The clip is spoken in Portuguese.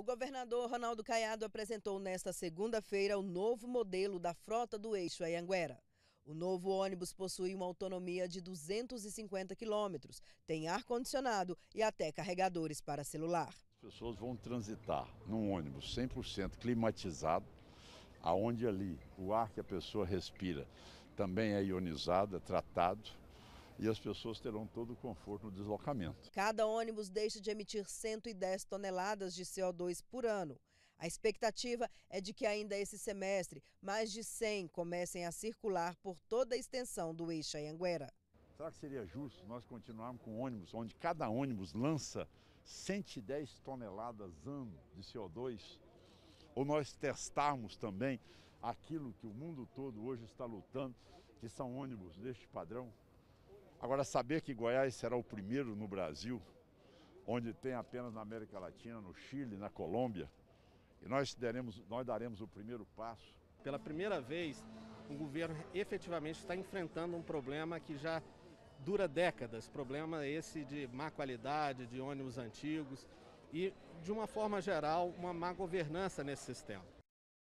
O governador Ronaldo Caiado apresentou nesta segunda-feira o novo modelo da frota do eixo Ayanguera. O novo ônibus possui uma autonomia de 250 quilômetros, tem ar-condicionado e até carregadores para celular. As pessoas vão transitar num ônibus 100% climatizado, aonde ali o ar que a pessoa respira também é ionizado, é tratado, e as pessoas terão todo o conforto no deslocamento. Cada ônibus deixa de emitir 110 toneladas de CO2 por ano. A expectativa é de que ainda esse semestre mais de 100 comecem a circular por toda a extensão do eixo Anhanguera. Será que seria justo nós continuarmos com ônibus onde cada ônibus lança 110 toneladas ano de CO2? Ou nós testarmos também aquilo que o mundo todo hoje está lutando, que são ônibus deste padrão? Agora, saber que Goiás será o primeiro no Brasil, onde tem apenas na América Latina, no Chile, na Colômbia, e nós, daremos, nós daremos o primeiro passo. Pela primeira vez, o governo efetivamente está enfrentando um problema que já dura décadas problema esse de má qualidade, de ônibus antigos e, de uma forma geral, uma má governança nesse sistema.